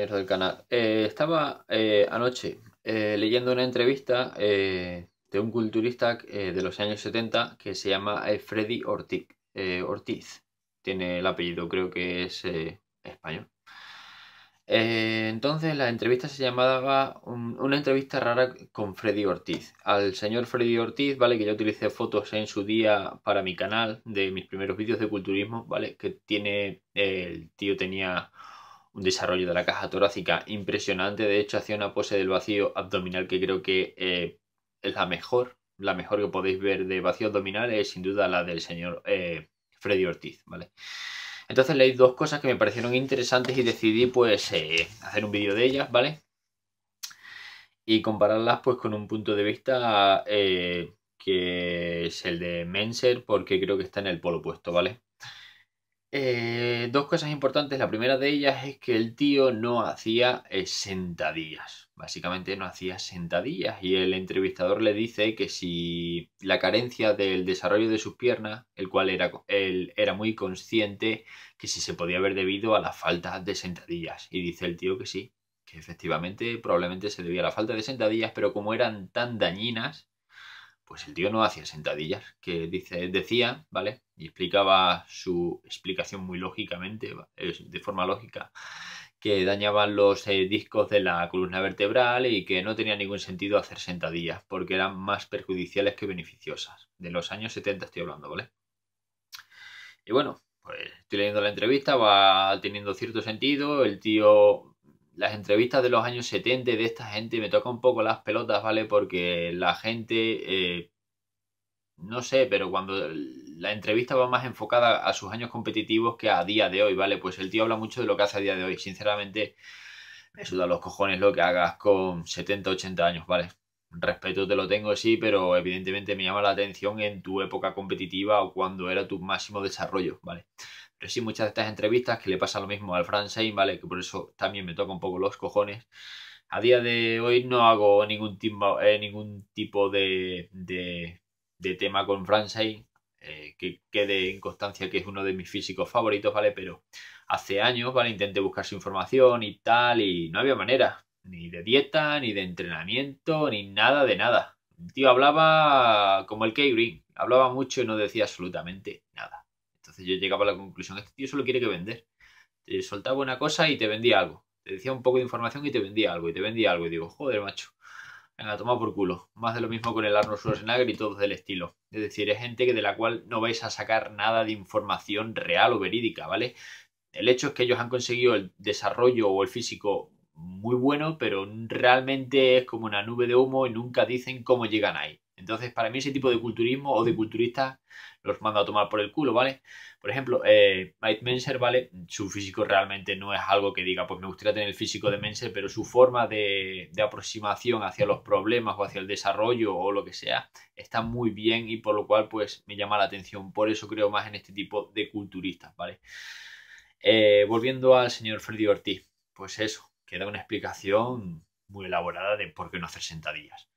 del canal. Eh, estaba eh, anoche eh, leyendo una entrevista de un culturista de los años 70 que se llama Freddy Ortiz. Ortiz. Tiene el apellido, creo que es español. entonces la entrevista se llamaba una entrevista rara con Freddy Ortiz. Al señor Freddy Ortiz, ¿vale? Que yo utilicé fotos en su día para mi canal de mis primeros vídeos de culturismo, ¿vale? Que tiene, el tío tenía un desarrollo de la caja torácica impresionante. De hecho, hacía una pose del vacío abdominal que creo que eh, es la mejor. La mejor que podéis ver de vacío abdominal es sin duda la del señor eh, Freddy Ortiz, ¿vale? Entonces leí dos cosas que me parecieron interesantes y decidí pues eh, hacer un vídeo de ellas, ¿vale? Y compararlas pues con un punto de vista que es el de Menser porque creo que está en el polo opuesto, ¿vale? Eh, dos cosas importantes. La primera de ellas es que el tío no hacía eh, sentadillas. Básicamente no hacía sentadillas. Y el entrevistador le dice que si la carencia del desarrollo de sus piernas, el cual era, él era muy consciente, que si se podía haber debido a la falta de sentadillas. Y dice el tío que sí, que efectivamente probablemente se debía a la falta de sentadillas, pero como eran tan dañinas, pues el tío no hacía sentadillas, que dice, decía, ¿vale? Y explicaba su explicación muy lógicamente, de forma lógica, que dañaban los eh, discos de la columna vertebral y que no tenía ningún sentido hacer sentadillas, porque eran más perjudiciales que beneficiosas. De los años 70 estoy hablando, ¿vale? Y bueno, pues estoy leyendo la entrevista, va teniendo cierto sentido, el tío las entrevistas de los años 70 de esta gente me toca un poco las pelotas, ¿vale? Porque la gente, eh, no sé, pero cuando la entrevista va más enfocada a sus años competitivos que a día de hoy, ¿vale? Pues el tío habla mucho de lo que hace a día de hoy. Sinceramente, me suda los cojones lo que hagas con 70, 80 años, ¿vale? respeto te lo tengo, sí, pero evidentemente me llama la atención en tu época competitiva o cuando era tu máximo desarrollo, ¿vale? Pero sí, muchas de estas entrevistas que le pasa lo mismo al Fran ¿vale? Que por eso también me toca un poco los cojones. A día de hoy no hago ningún, eh, ningún tipo de, tema con Fran eh, que quede en constancia que es uno de mis físicos favoritos, ¿vale? Pero hace años, ¿vale? Intenté buscar su información y tal, y no había manera ni de dieta, ni de entrenamiento, ni nada de nada. El tío hablaba como el K-Green, hablaba mucho y no decía absolutamente nada. Entonces yo llegaba a la conclusión, este tío solo quiere que vender. Te soltaba una cosa y te vendía algo. Te decía un poco de información y te vendía algo, y te vendía algo. Y digo, joder, macho, venga, toma por culo. Más de lo mismo con el Arnold Schwarzenegger y todos del estilo. Es decir, es gente de la cual no vais a sacar nada de información real o verídica, ¿vale? El hecho es que ellos han conseguido el desarrollo o el físico muy bueno, pero realmente es como una nube de humo y nunca dicen cómo llegan ahí. Entonces, para mí ese tipo de culturismo o de culturistas los mando a tomar por el culo, ¿vale? Por ejemplo, eh, Mike Menser, ¿vale? Su físico realmente no es algo que diga, pues me gustaría tener el físico de Menser, pero su forma de, aproximación hacia los problemas o hacia el desarrollo o lo que sea está muy bien y por lo cual, pues, me llama la atención. Por eso creo más en este tipo de culturistas, ¿vale? Eh, volviendo al señor Freddy Ortiz, pues eso, que da una explicación muy elaborada de por qué no hacer sentadillas.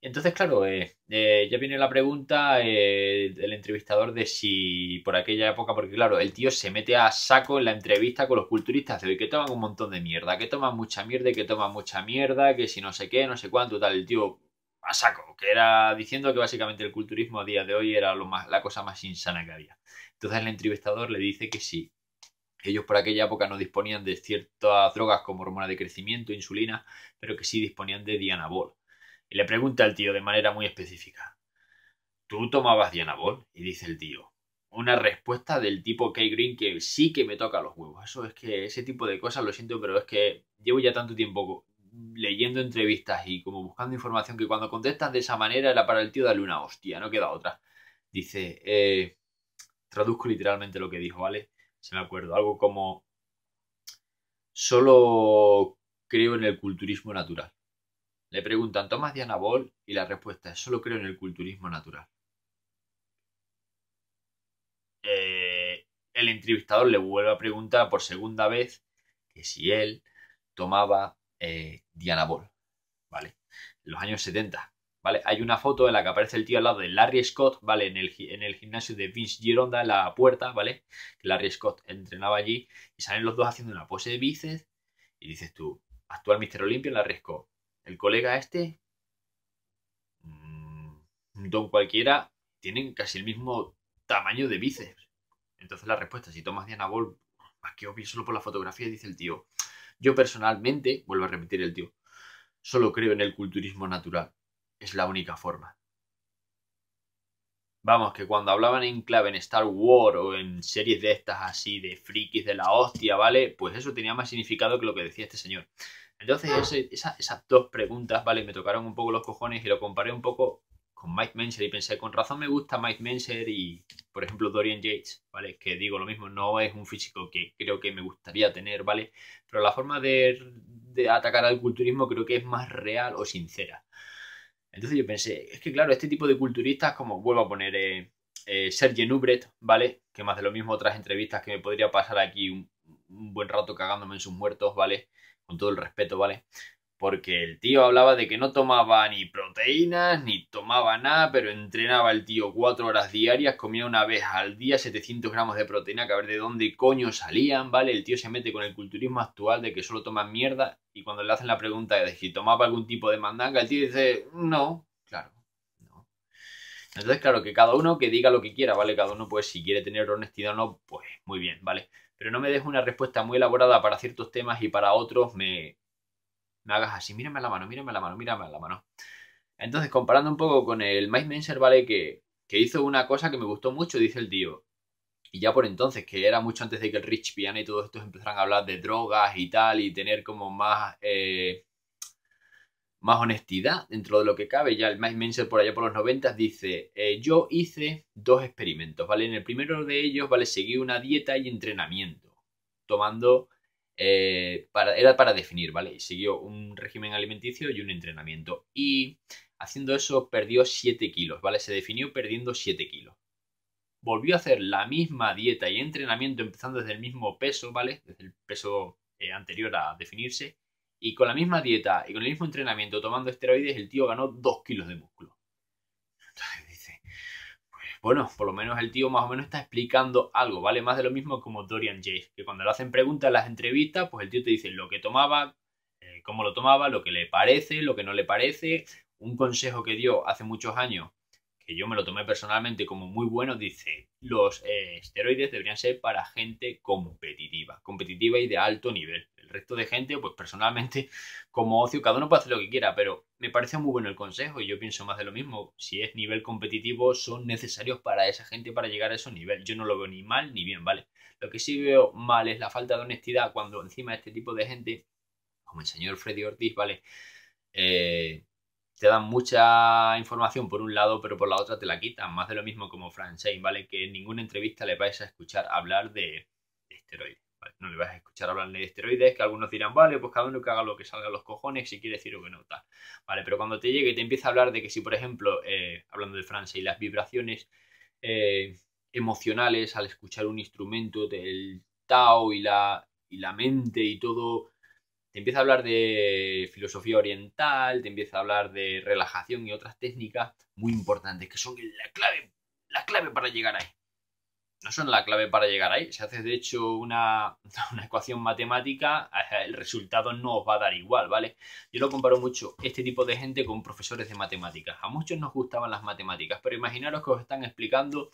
Entonces, claro, eh, eh, ya viene la pregunta eh, del entrevistador de si por aquella época, porque claro, el tío se mete a saco en la entrevista con los culturistas de hoy, que toman un montón de mierda, que toman mucha mierda, que toman mucha mierda, que si no sé qué, no sé cuánto, tal, el tío a saco, que era diciendo que básicamente el culturismo a día de hoy era lo más, la cosa más insana que había. Entonces el entrevistador le dice que sí, ellos por aquella época no disponían de ciertas drogas como hormona de crecimiento, insulina, pero que sí disponían de dianabol. Y le pregunta al tío de manera muy específica, ¿tú tomabas dianabol? Y dice el tío, una respuesta del tipo K Green que sí que me toca los huevos. Eso es que ese tipo de cosas lo siento, pero es que llevo ya tanto tiempo leyendo entrevistas y como buscando información que cuando contestan de esa manera era para el tío darle una hostia, no queda otra. Dice, eh, traduzco literalmente lo que dijo, ¿vale? Se me acuerdo, algo como solo creo en el culturismo natural. Le preguntan, ¿tomas Diana Ball? Y la respuesta es, solo creo en el culturismo natural. Eh, el entrevistador le vuelve a preguntar por segunda vez que si él tomaba eh, Diana Ball, ¿vale? En los años 70, hay una foto en la que aparece el tío al lado de Larry Scott, ¿vale? En el, gimnasio de Vince Gironda, en la puerta, ¿vale? Larry Scott entrenaba allí y salen los dos haciendo una pose de bíceps y dices tú, actual Mister Olympia, Larry Scott. El colega este, mm, don cualquiera, tienen casi el mismo tamaño de bíceps. Entonces la respuesta, si tomas Diana Ball, más que obvio solo por la fotografía, dice el tío. Yo personalmente, vuelvo a repetir el tío, solo creo en el culturismo natural es la única forma. Vamos, que cuando hablaban en clave en Star Wars o en series de estas así, de frikis de la hostia, ¿vale? Pues eso tenía más significado que lo que decía este señor. Entonces, esas dos preguntas, ¿vale? Me tocaron un poco los cojones y lo comparé un poco con Mike Menser. y pensé, con razón me gusta Mike Menser y, por ejemplo, Dorian Yates, ¿vale? Que digo lo mismo, no es un físico que creo que me gustaría tener, ¿vale? Pero la forma de atacar al culturismo creo que es más real o sincera. Entonces yo pensé, es que claro, este tipo de culturistas, como vuelvo a poner eh, eh, Sergio Nubret, ¿vale? Que más de lo mismo otras entrevistas que me podría pasar aquí un buen rato cagándome en sus muertos, ¿vale? Con todo el respeto, ¿vale? porque el tío hablaba de que no tomaba ni proteínas, ni tomaba nada, pero entrenaba el tío cuatro horas diarias, comía una vez al día 700 gramos de proteína, que a ver de dónde coño salían, ¿vale? El tío se mete con el culturismo actual de que solo toman mierda y cuando le hacen la pregunta de si tomaba algún tipo de mandanga, el tío dice, no, claro, no. Entonces, claro, que cada uno que diga lo que quiera, ¿vale? Cada uno, pues, si quiere tener honestidad o no, pues, muy bien, ¿vale? Pero no me dejo una respuesta muy elaborada para ciertos temas y para otros me me hagas así, mírame la mano, mírame la mano, mírame la mano. Entonces, comparando un poco con el Mike Menser, ¿vale? Que, hizo una cosa que me gustó mucho, dice el tío. Y ya por entonces, que era mucho antes de que el Rich piano y todos estos empezaran a hablar de drogas y tal, y tener como más, eh, más honestidad dentro de lo que cabe. Ya el Mike Menser por allá por los noventas, dice, eh, yo hice dos experimentos, ¿vale? En el primero de ellos, ¿vale? Seguí una dieta y entrenamiento, tomando eh, era para definir, ¿vale? siguió un régimen alimenticio y un entrenamiento. Y haciendo eso perdió 7 kilos, ¿vale? Se definió perdiendo 7 kilos. Volvió a hacer la misma dieta y entrenamiento empezando desde el mismo peso, ¿vale? Desde el peso eh, anterior a definirse. Y con la misma dieta y con el mismo entrenamiento tomando esteroides, el tío ganó 2 kilos de músculo bueno, por lo menos el tío más o menos está explicando algo, ¿vale? Más de lo mismo como Dorian Jace, que cuando le hacen preguntas en las entrevistas, pues el tío te dice lo que tomaba, eh, cómo lo tomaba, lo que le parece, lo que no le parece. Un consejo que dio hace muchos años, que yo me lo tomé personalmente como muy bueno, dice, los eh, esteroides deberían ser para gente competitiva, competitiva y de alto nivel resto de gente, pues personalmente, como ocio, cada uno puede hacer lo que quiera, pero me parece muy bueno el consejo y yo pienso más de lo mismo. Si es nivel competitivo, son necesarios para esa gente para llegar a ese nivel Yo no lo veo ni mal ni bien, ¿vale? Lo que sí veo mal es la falta de honestidad cuando encima este tipo de gente, como el señor Freddy Ortiz, ¿vale? Eh, te dan mucha información por un lado, pero por la otra te la quitan. Más de lo mismo como Shane, ¿vale? Que en ninguna entrevista le vais a escuchar hablar de esteroides. No le vas a escuchar hablar de esteroides, que algunos dirán, vale, pues cada uno que haga lo que salga a los cojones, si quiere decir o que no, tal. Vale, pero cuando te llegue y te empieza a hablar de que si, por ejemplo, eh, hablando de Francia y las vibraciones eh, emocionales al escuchar un instrumento, del Tao y la, y la mente y todo te empieza a hablar de filosofía oriental, te empieza a hablar de relajación y otras técnicas muy importantes que son la clave, la clave para llegar ahí no son la clave para llegar ahí. Si haces de hecho una, una, ecuación matemática, eh, el resultado no os va a dar igual, ¿vale? Yo lo comparo mucho este tipo de gente con profesores de matemáticas. A muchos nos gustaban las matemáticas, pero imaginaros que os están explicando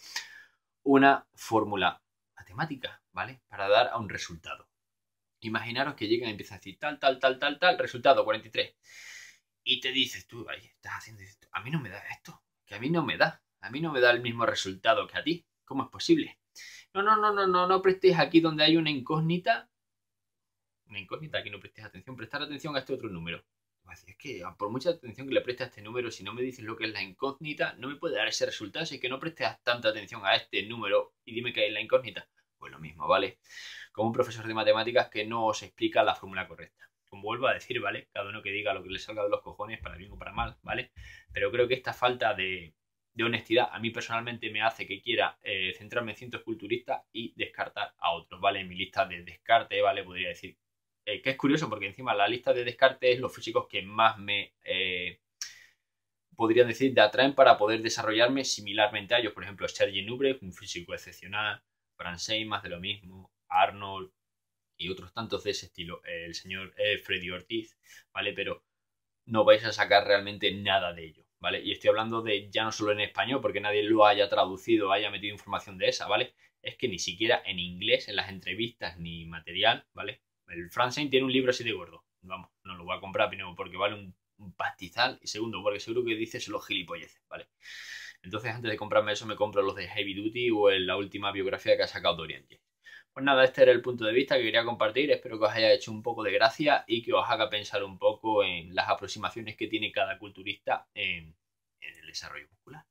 una fórmula matemática, ¿vale? Para dar a un resultado. Imaginaros que llegan y empiezan a decir tal, tal, tal, tal, tal, resultado 43. Y te dices tú, ahí estás haciendo esto. A mí no me da esto, que a mí no me da. A mí no me da el mismo resultado que a ti. ¿Cómo es posible? No, no, no, no, no, no prestéis aquí donde hay una incógnita. Una incógnita, aquí no prestéis atención, prestar atención a este otro número. Es que ah, por mucha atención que le preste a este número, si no me dices lo que es la incógnita, no me puede dar ese resultado. Si es que no prestes tanta atención a este número y dime que es la incógnita. Pues lo mismo, ¿vale? Como un profesor de matemáticas que no os explica la fórmula correcta como vuelvo a decir, ¿vale? Cada uno que diga lo que le salga de los cojones, para bien o para mal, ¿vale? Pero creo que esta falta de, de honestidad a mí personalmente me hace que quiera eh, centrarme en cientos culturistas y descartar a otros, ¿vale? En mi lista de descarte, ¿vale? Podría decir eh, que es curioso porque encima la lista de descarte es los físicos que más me eh, podrían decir de atraen para poder desarrollarme similarmente a ellos. Por ejemplo, Sergi Nubre, un físico excepcional, Francey, más de lo mismo, Arnold y otros tantos de ese estilo, el señor Freddy Ortiz, ¿vale? Pero no vais a sacar realmente nada de ello. ¿vale? Y estoy hablando de ya no solo en español, porque nadie lo haya traducido haya metido información de esa, ¿vale? Es que ni siquiera en inglés, en las entrevistas ni material, ¿vale? El Francine tiene un libro así de gordo. Vamos, no lo voy a comprar primero porque vale un, pastizal y segundo porque seguro que dices los gilipolleces, ¿vale? Entonces antes de comprarme eso me compro los de Heavy Duty o en la última biografía que ha sacado Dorian pues nada, este era el punto de vista que quería compartir. Espero que os haya hecho un poco de gracia y que os haga pensar un poco en las aproximaciones que tiene cada culturista en, el desarrollo muscular.